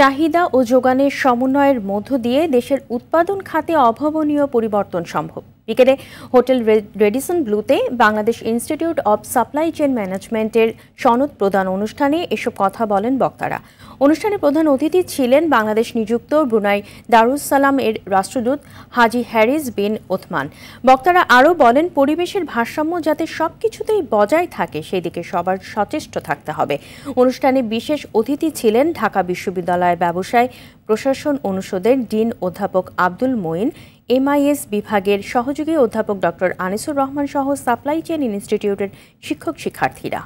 চাহিদা ও যোগানের সমন্বয়ের মধ্য দিয়ে দেশের উৎপাদন খাতে অভাবনীয় পরিবর্তন সম্ভব বিকেলে হোটেল রেডিসন ব্লুতে Bangladesh institute of supply chain ম্যানেজমেন্টের সনদ প্রদান অনুষ্ঠানে এসব কথা বলেন বক্তারা অনুষ্ঠানে প্রধান অতিথি ছিলেন বাংলাদেশ নিযুক্ত ব্রুনাই দারুসালাম এর রাষ্ট্রদূত হাজি হ্যারিস বিন ওথমান বক্তারা আরও বলেন পরিবেশের ভারসাম্য যাতে সব কিছুতেই বজায় থাকে সেদিকে সবার সচেষ্ট থাকতে হবে অনুষ্ঠানে বিশেষ অতিথি ছিলেন ঢাকা বিশ্ববিদ্যালয়ের ব্যবসায় প্রশাসন অনুষদের ডিন অধ্যাপক আব্দুল মঈন এমআইএস বিভাগের সহযোগী অধ্যাপক ডক্টর আনিসুর রহমান সহ সাপ্লাই চেন ইনস্টিটিউটের শিক্ষক শিক্ষার্থীরা